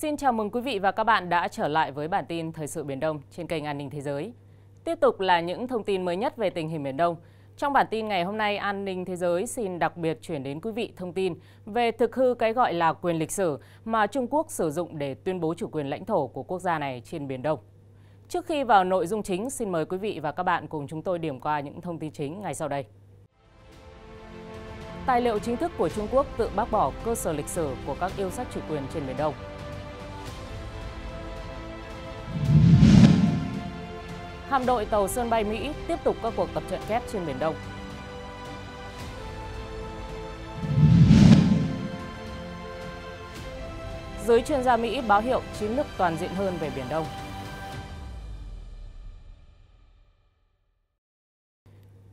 Xin chào mừng quý vị và các bạn đã trở lại với bản tin Thời sự Biển Đông trên kênh An ninh Thế giới. Tiếp tục là những thông tin mới nhất về tình hình Biển Đông. Trong bản tin ngày hôm nay, An ninh Thế giới xin đặc biệt chuyển đến quý vị thông tin về thực hư cái gọi là quyền lịch sử mà Trung Quốc sử dụng để tuyên bố chủ quyền lãnh thổ của quốc gia này trên Biển Đông. Trước khi vào nội dung chính, xin mời quý vị và các bạn cùng chúng tôi điểm qua những thông tin chính ngay sau đây. Tài liệu chính thức của Trung Quốc tự bác bỏ cơ sở lịch sử của các yêu sách chủ quyền trên Biển Đông – hạm đội tàu sân bay Mỹ tiếp tục các cuộc tập trận kép trên Biển Đông. Giới chuyên gia Mỹ báo hiệu chiến lược toàn diện hơn về Biển Đông.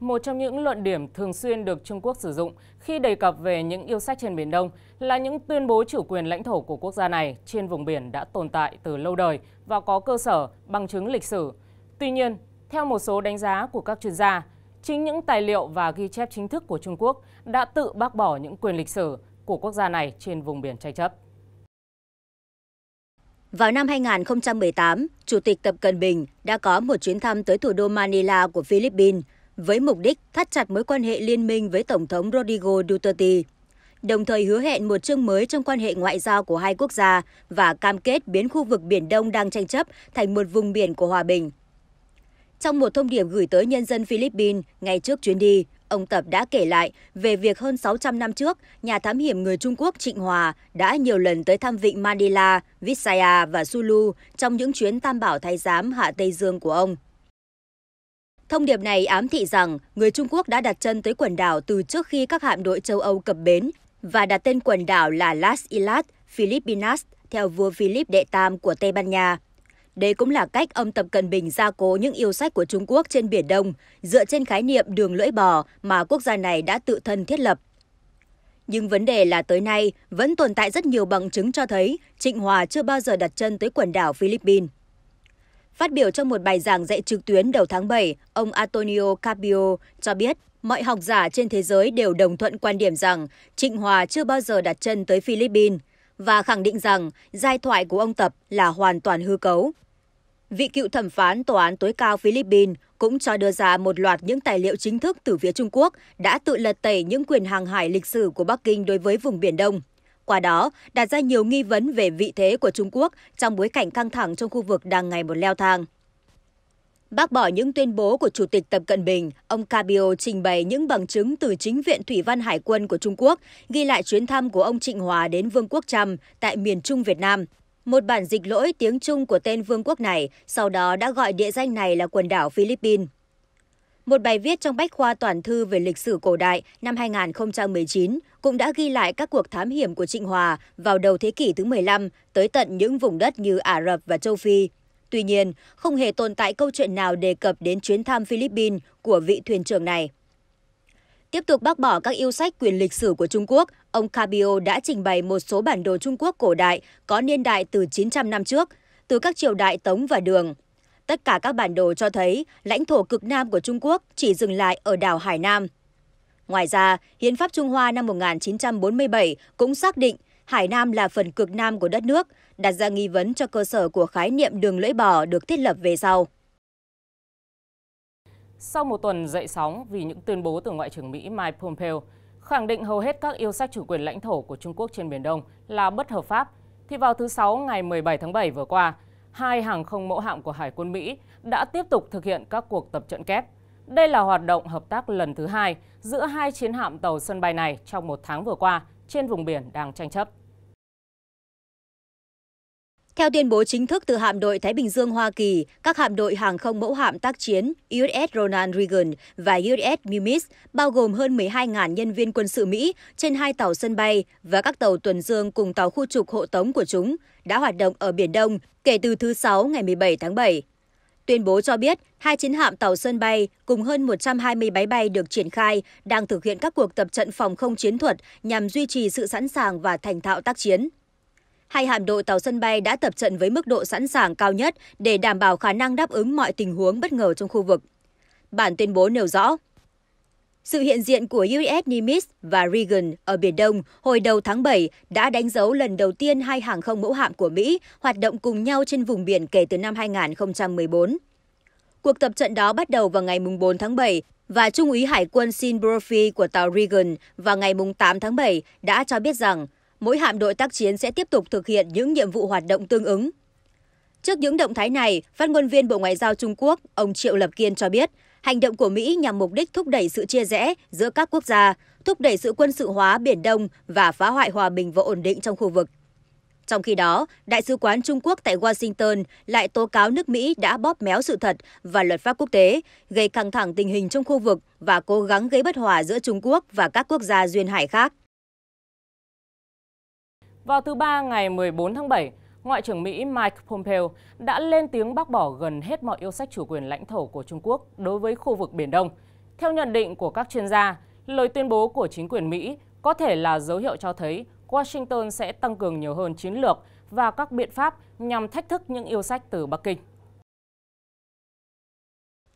Một trong những luận điểm thường xuyên được Trung Quốc sử dụng khi đề cập về những yêu sách trên Biển Đông là những tuyên bố chủ quyền lãnh thổ của quốc gia này trên vùng biển đã tồn tại từ lâu đời và có cơ sở bằng chứng lịch sử – Tuy nhiên, theo một số đánh giá của các chuyên gia, chính những tài liệu và ghi chép chính thức của Trung Quốc đã tự bác bỏ những quyền lịch sử của quốc gia này trên vùng biển tranh chấp. Vào năm 2018, Chủ tịch Tập Cận Bình đã có một chuyến thăm tới thủ đô Manila của Philippines với mục đích thắt chặt mối quan hệ liên minh với Tổng thống Rodrigo Duterte, đồng thời hứa hẹn một chương mới trong quan hệ ngoại giao của hai quốc gia và cam kết biến khu vực Biển Đông đang tranh chấp thành một vùng biển của hòa bình. Trong một thông điệp gửi tới nhân dân Philippines ngay trước chuyến đi, ông Tập đã kể lại về việc hơn 600 năm trước, nhà thám hiểm người Trung Quốc Trịnh Hòa đã nhiều lần tới thăm vịnh Manila, Visaya và Sulu trong những chuyến tam bảo thái giám hạ Tây Dương của ông. Thông điệp này ám thị rằng người Trung Quốc đã đặt chân tới quần đảo từ trước khi các hạm đội châu Âu cập bến và đặt tên quần đảo là Las Islas Filipinas theo vua Philip đệ Tam của Tây Ban Nha. Đây cũng là cách ông Tập Cận Bình gia cố những yêu sách của Trung Quốc trên Biển Đông, dựa trên khái niệm đường lưỡi bò mà quốc gia này đã tự thân thiết lập. Nhưng vấn đề là tới nay vẫn tồn tại rất nhiều bằng chứng cho thấy Trịnh Hòa chưa bao giờ đặt chân tới quần đảo Philippines. Phát biểu trong một bài giảng dạy trực tuyến đầu tháng 7, ông Antonio Capio cho biết mọi học giả trên thế giới đều đồng thuận quan điểm rằng Trịnh Hòa chưa bao giờ đặt chân tới Philippines và khẳng định rằng giai thoại của ông Tập là hoàn toàn hư cấu. Vị cựu thẩm phán Tòa án tối cao Philippines cũng cho đưa ra một loạt những tài liệu chính thức từ phía Trung Quốc đã tự lật tẩy những quyền hàng hải lịch sử của Bắc Kinh đối với vùng Biển Đông. Qua đó, đặt ra nhiều nghi vấn về vị thế của Trung Quốc trong bối cảnh căng thẳng trong khu vực đang ngày một leo thang. Bác bỏ những tuyên bố của Chủ tịch Tập Cận Bình, ông Cabio trình bày những bằng chứng từ chính Viện Thủy văn Hải quân của Trung Quốc, ghi lại chuyến thăm của ông Trịnh Hòa đến Vương quốc Trầm tại miền Trung Việt Nam – một bản dịch lỗi tiếng Trung của tên vương quốc này sau đó đã gọi địa danh này là quần đảo Philippines. Một bài viết trong bách khoa toàn thư về lịch sử cổ đại năm 2019 cũng đã ghi lại các cuộc thám hiểm của Trịnh Hòa vào đầu thế kỷ thứ 15 tới tận những vùng đất như Ả Rập và châu Phi. Tuy nhiên, không hề tồn tại câu chuyện nào đề cập đến chuyến thăm Philippines của vị thuyền trưởng này. Tiếp tục bác bỏ các yêu sách quyền lịch sử của Trung Quốc, ông Cabio đã trình bày một số bản đồ Trung Quốc cổ đại có niên đại từ 900 năm trước, từ các triều đại Tống và Đường. Tất cả các bản đồ cho thấy lãnh thổ cực nam của Trung Quốc chỉ dừng lại ở đảo Hải Nam. Ngoài ra, Hiến pháp Trung Hoa năm 1947 cũng xác định Hải Nam là phần cực nam của đất nước, đặt ra nghi vấn cho cơ sở của khái niệm đường lưỡi bò được thiết lập về sau. Sau một tuần dậy sóng vì những tuyên bố từ Ngoại trưởng Mỹ Mike Pompeo khẳng định hầu hết các yêu sách chủ quyền lãnh thổ của Trung Quốc trên Biển Đông là bất hợp pháp, thì vào thứ Sáu ngày 17 tháng 7 vừa qua, hai hàng không mẫu hạm của Hải quân Mỹ đã tiếp tục thực hiện các cuộc tập trận kép. Đây là hoạt động hợp tác lần thứ hai giữa hai chiến hạm tàu sân bay này trong một tháng vừa qua trên vùng biển đang tranh chấp. Theo tuyên bố chính thức từ hạm đội Thái Bình Dương Hoa Kỳ, các hạm đội hàng không mẫu hạm tác chiến USS Ronald Reagan và USS Nimitz bao gồm hơn 12.000 nhân viên quân sự Mỹ trên hai tàu sân bay và các tàu tuần dương cùng tàu khu trục hộ tống của chúng đã hoạt động ở Biển Đông kể từ thứ Sáu ngày 17 tháng 7. Tuyên bố cho biết, hai chiến hạm tàu sân bay cùng hơn 120 máy bay được triển khai đang thực hiện các cuộc tập trận phòng không chiến thuật nhằm duy trì sự sẵn sàng và thành thạo tác chiến. Hai hạm đội tàu sân bay đã tập trận với mức độ sẵn sàng cao nhất để đảm bảo khả năng đáp ứng mọi tình huống bất ngờ trong khu vực. Bản tuyên bố nêu rõ, sự hiện diện của USS Nimitz và Reagan ở Biển Đông hồi đầu tháng 7 đã đánh dấu lần đầu tiên hai hàng không mẫu hạm của Mỹ hoạt động cùng nhau trên vùng biển kể từ năm 2014. Cuộc tập trận đó bắt đầu vào ngày 4 tháng 7 và Trung úy Hải quân Sean Brophy của tàu Reagan vào ngày 8 tháng 7 đã cho biết rằng mỗi hạm đội tác chiến sẽ tiếp tục thực hiện những nhiệm vụ hoạt động tương ứng. Trước những động thái này, phát ngôn viên Bộ Ngoại giao Trung Quốc, ông Triệu Lập Kiên cho biết, hành động của Mỹ nhằm mục đích thúc đẩy sự chia rẽ giữa các quốc gia, thúc đẩy sự quân sự hóa Biển Đông và phá hoại hòa bình và ổn định trong khu vực. Trong khi đó, Đại sứ quán Trung Quốc tại Washington lại tố cáo nước Mỹ đã bóp méo sự thật và luật pháp quốc tế, gây căng thẳng tình hình trong khu vực và cố gắng gây bất hòa giữa Trung Quốc và các quốc gia duyên hải khác. Vào thứ Ba ngày 14 tháng 7, Ngoại trưởng Mỹ Mike Pompeo đã lên tiếng bác bỏ gần hết mọi yêu sách chủ quyền lãnh thổ của Trung Quốc đối với khu vực Biển Đông. Theo nhận định của các chuyên gia, lời tuyên bố của chính quyền Mỹ có thể là dấu hiệu cho thấy Washington sẽ tăng cường nhiều hơn chiến lược và các biện pháp nhằm thách thức những yêu sách từ Bắc Kinh.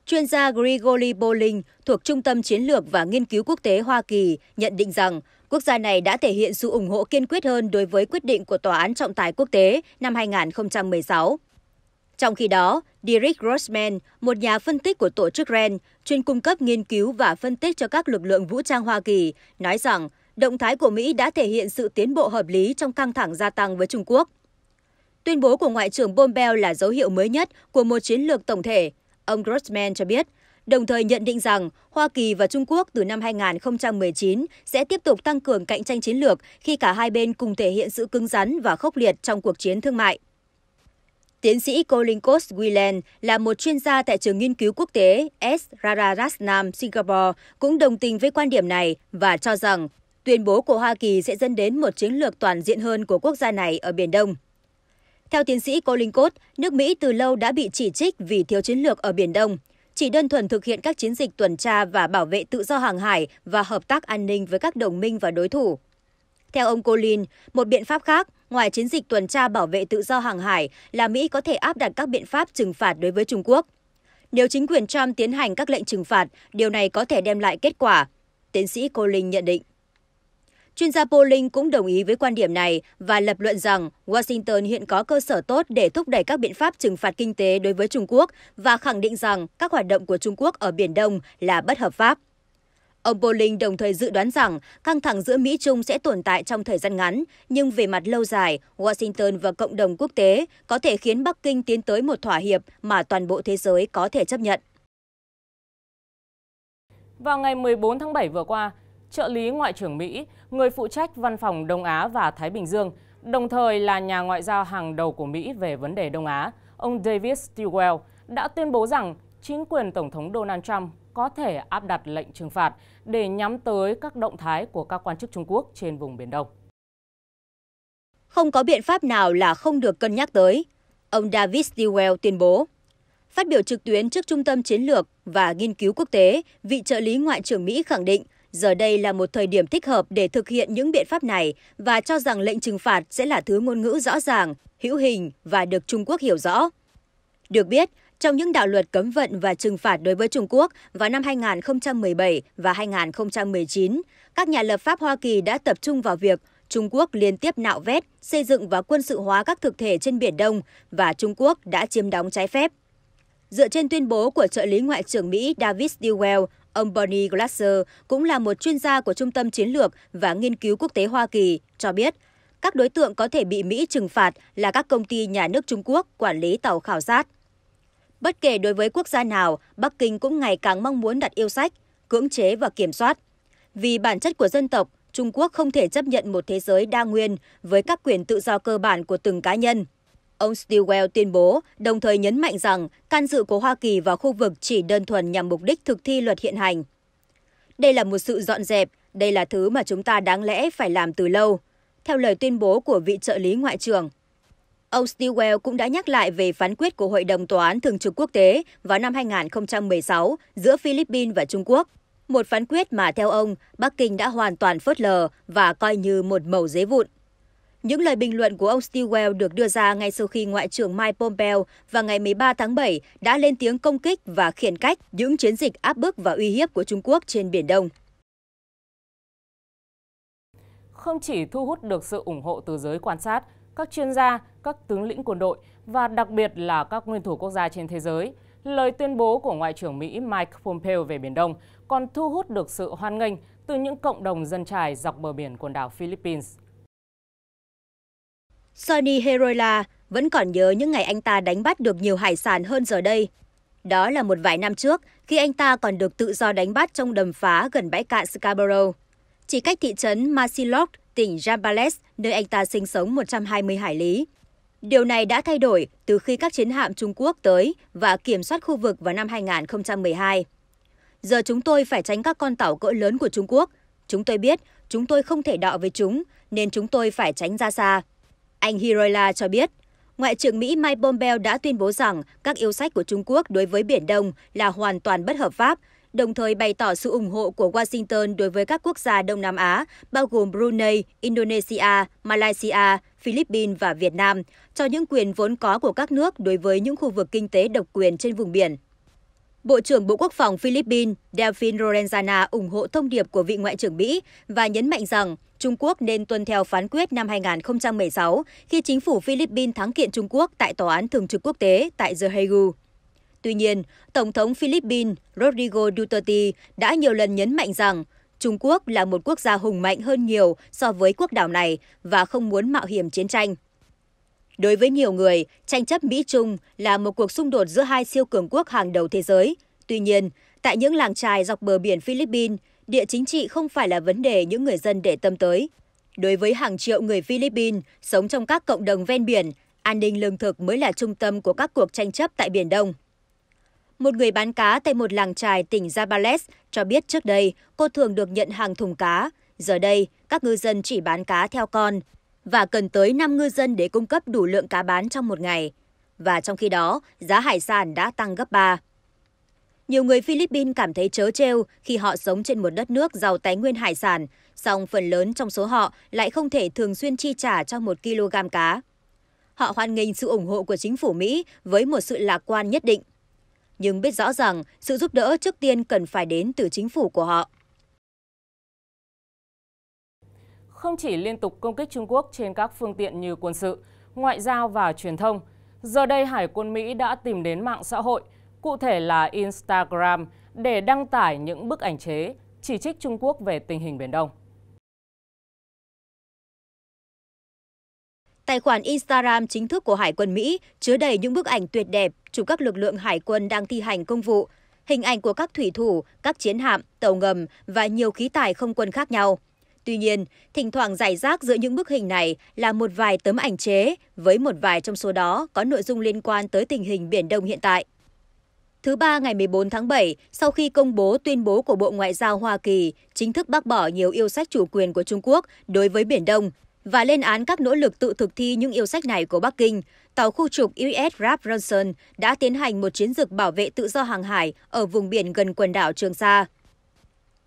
Chuyên gia Grigory Bolin thuộc Trung tâm Chiến lược và Nghiên cứu Quốc tế Hoa Kỳ nhận định rằng quốc gia này đã thể hiện sự ủng hộ kiên quyết hơn đối với quyết định của Tòa án Trọng tài Quốc tế năm 2016. Trong khi đó, Derek Grossman, một nhà phân tích của tổ chức RAND, chuyên cung cấp nghiên cứu và phân tích cho các lực lượng vũ trang Hoa Kỳ, nói rằng động thái của Mỹ đã thể hiện sự tiến bộ hợp lý trong căng thẳng gia tăng với Trung Quốc. Tuyên bố của Ngoại trưởng Pompeo là dấu hiệu mới nhất của một chiến lược tổng thể. Ông Grossman cho biết – đồng thời nhận định rằng Hoa Kỳ và Trung Quốc từ năm 2019 sẽ tiếp tục tăng cường cạnh tranh chiến lược khi cả hai bên cùng thể hiện sự cứng rắn và khốc liệt trong cuộc chiến thương mại. Tiến sĩ Colin Coast Whelan là một chuyên gia tại trường nghiên cứu quốc tế S. Rararatnam Singapore cũng đồng tình với quan điểm này và cho rằng tuyên bố của Hoa Kỳ sẽ dẫn đến một chiến lược toàn diện hơn của quốc gia này ở Biển Đông. Theo tiến sĩ Colin Coast, nước Mỹ từ lâu đã bị chỉ trích vì thiếu chiến lược ở Biển Đông – chỉ đơn thuần thực hiện các chiến dịch tuần tra và bảo vệ tự do hàng hải và hợp tác an ninh với các đồng minh và đối thủ. Theo ông Colin, một biện pháp khác ngoài chiến dịch tuần tra bảo vệ tự do hàng hải là Mỹ có thể áp đặt các biện pháp trừng phạt đối với Trung Quốc. Nếu chính quyền Trump tiến hành các lệnh trừng phạt, điều này có thể đem lại kết quả, tiến sĩ Colin nhận định. Chuyên gia Poling cũng đồng ý với quan điểm này và lập luận rằng Washington hiện có cơ sở tốt để thúc đẩy các biện pháp trừng phạt kinh tế đối với Trung Quốc và khẳng định rằng các hoạt động của Trung Quốc ở Biển Đông là bất hợp pháp. Ông Bolling đồng thời dự đoán rằng căng thẳng giữa Mỹ-Trung sẽ tồn tại trong thời gian ngắn, nhưng về mặt lâu dài, Washington và cộng đồng quốc tế có thể khiến Bắc Kinh tiến tới một thỏa hiệp mà toàn bộ thế giới có thể chấp nhận. Vào ngày 14 tháng 7 vừa qua, trợ lý Ngoại trưởng Mỹ người phụ trách văn phòng Đông Á và Thái Bình Dương, đồng thời là nhà ngoại giao hàng đầu của Mỹ về vấn đề Đông Á, ông David Stilwell, đã tuyên bố rằng chính quyền Tổng thống Donald Trump có thể áp đặt lệnh trừng phạt để nhắm tới các động thái của các quan chức Trung Quốc trên vùng Biển Đông. Không có biện pháp nào là không được cân nhắc tới, ông David Stilwell tuyên bố. Phát biểu trực tuyến trước Trung tâm Chiến lược và Nghiên cứu Quốc tế, vị trợ lý Ngoại trưởng Mỹ khẳng định – Giờ đây là một thời điểm thích hợp để thực hiện những biện pháp này và cho rằng lệnh trừng phạt sẽ là thứ ngôn ngữ rõ ràng, hữu hình và được Trung Quốc hiểu rõ. Được biết, trong những đạo luật cấm vận và trừng phạt đối với Trung Quốc vào năm 2017 và 2019, các nhà lập pháp Hoa Kỳ đã tập trung vào việc Trung Quốc liên tiếp nạo vét, xây dựng và quân sự hóa các thực thể trên Biển Đông và Trung Quốc đã chiếm đóng trái phép. Dựa trên tuyên bố của trợ lý Ngoại trưởng Mỹ David Stilwell, Ông Bernie Glasser, cũng là một chuyên gia của Trung tâm Chiến lược và Nghiên cứu Quốc tế Hoa Kỳ, cho biết các đối tượng có thể bị Mỹ trừng phạt là các công ty nhà nước Trung Quốc quản lý tàu khảo sát. Bất kể đối với quốc gia nào, Bắc Kinh cũng ngày càng mong muốn đặt yêu sách, cưỡng chế và kiểm soát. Vì bản chất của dân tộc, Trung Quốc không thể chấp nhận một thế giới đa nguyên với các quyền tự do cơ bản của từng cá nhân. Ông Stilwell tuyên bố, đồng thời nhấn mạnh rằng can dự của Hoa Kỳ vào khu vực chỉ đơn thuần nhằm mục đích thực thi luật hiện hành. Đây là một sự dọn dẹp, đây là thứ mà chúng ta đáng lẽ phải làm từ lâu, theo lời tuyên bố của vị trợ lý ngoại trưởng. Ông Stilwell cũng đã nhắc lại về phán quyết của Hội đồng Tòa án Thường trực Quốc tế vào năm 2016 giữa Philippines và Trung Quốc. Một phán quyết mà theo ông, Bắc Kinh đã hoàn toàn phớt lờ và coi như một mẩu giấy vụn. Những lời bình luận của ông Stilwell được đưa ra ngay sau khi Ngoại trưởng Mike Pompeo vào ngày 13 tháng 7 đã lên tiếng công kích và khiển cách những chiến dịch áp bức và uy hiếp của Trung Quốc trên Biển Đông. Không chỉ thu hút được sự ủng hộ từ giới quan sát, các chuyên gia, các tướng lĩnh quân đội và đặc biệt là các nguyên thủ quốc gia trên thế giới, lời tuyên bố của Ngoại trưởng Mỹ Mike Pompeo về Biển Đông còn thu hút được sự hoan nghênh từ những cộng đồng dân trài dọc bờ biển quần đảo Philippines. Sonny Herola vẫn còn nhớ những ngày anh ta đánh bắt được nhiều hải sản hơn giờ đây. Đó là một vài năm trước, khi anh ta còn được tự do đánh bắt trong đầm phá gần bãi cạn Scarborough. Chỉ cách thị trấn Masilok, tỉnh Jambales, nơi anh ta sinh sống 120 hải lý. Điều này đã thay đổi từ khi các chiến hạm Trung Quốc tới và kiểm soát khu vực vào năm 2012. Giờ chúng tôi phải tránh các con tàu cỡ lớn của Trung Quốc. Chúng tôi biết chúng tôi không thể đọ với chúng, nên chúng tôi phải tránh ra xa. Anh Hirola cho biết, Ngoại trưởng Mỹ Mike Pompeo đã tuyên bố rằng các yêu sách của Trung Quốc đối với Biển Đông là hoàn toàn bất hợp pháp, đồng thời bày tỏ sự ủng hộ của Washington đối với các quốc gia Đông Nam Á, bao gồm Brunei, Indonesia, Malaysia, Philippines và Việt Nam, cho những quyền vốn có của các nước đối với những khu vực kinh tế độc quyền trên vùng biển. Bộ trưởng Bộ Quốc phòng Philippines Delfin Lorenzana ủng hộ thông điệp của vị Ngoại trưởng Mỹ và nhấn mạnh rằng Trung Quốc nên tuân theo phán quyết năm 2016 khi chính phủ Philippines thắng kiện Trung Quốc tại Tòa án Thường trực Quốc tế tại The Hague. Tuy nhiên, Tổng thống Philippines Rodrigo Duterte đã nhiều lần nhấn mạnh rằng Trung Quốc là một quốc gia hùng mạnh hơn nhiều so với quốc đảo này và không muốn mạo hiểm chiến tranh. Đối với nhiều người, tranh chấp Mỹ-Trung là một cuộc xung đột giữa hai siêu cường quốc hàng đầu thế giới. Tuy nhiên, tại những làng trài dọc bờ biển Philippines, địa chính trị không phải là vấn đề những người dân để tâm tới. Đối với hàng triệu người Philippines sống trong các cộng đồng ven biển, an ninh lương thực mới là trung tâm của các cuộc tranh chấp tại Biển Đông. Một người bán cá tại một làng trài tỉnh Zabales cho biết trước đây cô thường được nhận hàng thùng cá. Giờ đây, các ngư dân chỉ bán cá theo con, và cần tới 5 ngư dân để cung cấp đủ lượng cá bán trong một ngày. Và trong khi đó, giá hải sản đã tăng gấp 3. Nhiều người Philippines cảm thấy chớ trêu khi họ sống trên một đất nước giàu tài nguyên hải sản, song phần lớn trong số họ lại không thể thường xuyên chi trả cho một kg cá. Họ hoan nghênh sự ủng hộ của chính phủ Mỹ với một sự lạc quan nhất định. Nhưng biết rõ rằng sự giúp đỡ trước tiên cần phải đến từ chính phủ của họ. không chỉ liên tục công kích Trung Quốc trên các phương tiện như quân sự, ngoại giao và truyền thông, giờ đây Hải quân Mỹ đã tìm đến mạng xã hội, cụ thể là Instagram, để đăng tải những bức ảnh chế chỉ trích Trung Quốc về tình hình Biển Đông. Tài khoản Instagram chính thức của Hải quân Mỹ chứa đầy những bức ảnh tuyệt đẹp chụp các lực lượng hải quân đang thi hành công vụ, hình ảnh của các thủy thủ, các chiến hạm, tàu ngầm và nhiều khí tài không quân khác nhau. Tuy nhiên, thỉnh thoảng giải rác giữa những bức hình này là một vài tấm ảnh chế, với một vài trong số đó có nội dung liên quan tới tình hình Biển Đông hiện tại. Thứ ba ngày 14 tháng 7, sau khi công bố tuyên bố của Bộ Ngoại giao Hoa Kỳ chính thức bác bỏ nhiều yêu sách chủ quyền của Trung Quốc đối với Biển Đông và lên án các nỗ lực tự thực thi những yêu sách này của Bắc Kinh, tàu khu trục USS Ralph Johnson đã tiến hành một chiến dịch bảo vệ tự do hàng hải ở vùng biển gần quần đảo Trường Sa.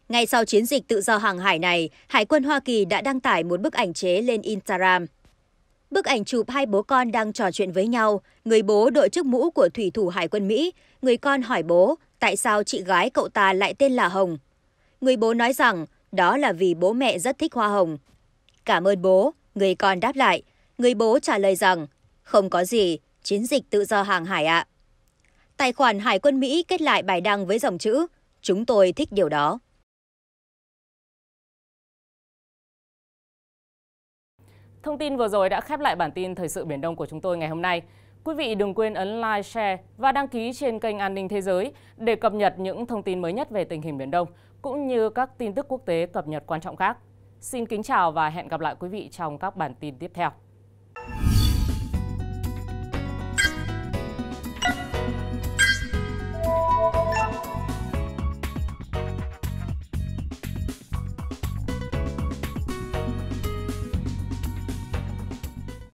Ngay sau chiến dịch tự do hàng hải này, Hải quân Hoa Kỳ đã đăng tải một bức ảnh chế lên Instagram. Bức ảnh chụp hai bố con đang trò chuyện với nhau, người bố đội chiếc mũ của thủy thủ Hải quân Mỹ, người con hỏi bố tại sao chị gái cậu ta lại tên là Hồng. Người bố nói rằng đó là vì bố mẹ rất thích hoa hồng. Cảm ơn bố, người con đáp lại. Người bố trả lời rằng không có gì, chiến dịch tự do hàng hải ạ. Tài khoản Hải quân Mỹ kết lại bài đăng với dòng chữ Chúng tôi thích điều đó. Thông tin vừa rồi đã khép lại bản tin Thời sự Biển Đông của chúng tôi ngày hôm nay. Quý vị đừng quên ấn like, share và đăng ký trên kênh An ninh Thế giới để cập nhật những thông tin mới nhất về tình hình Biển Đông, cũng như các tin tức quốc tế cập nhật quan trọng khác. Xin kính chào và hẹn gặp lại quý vị trong các bản tin tiếp theo.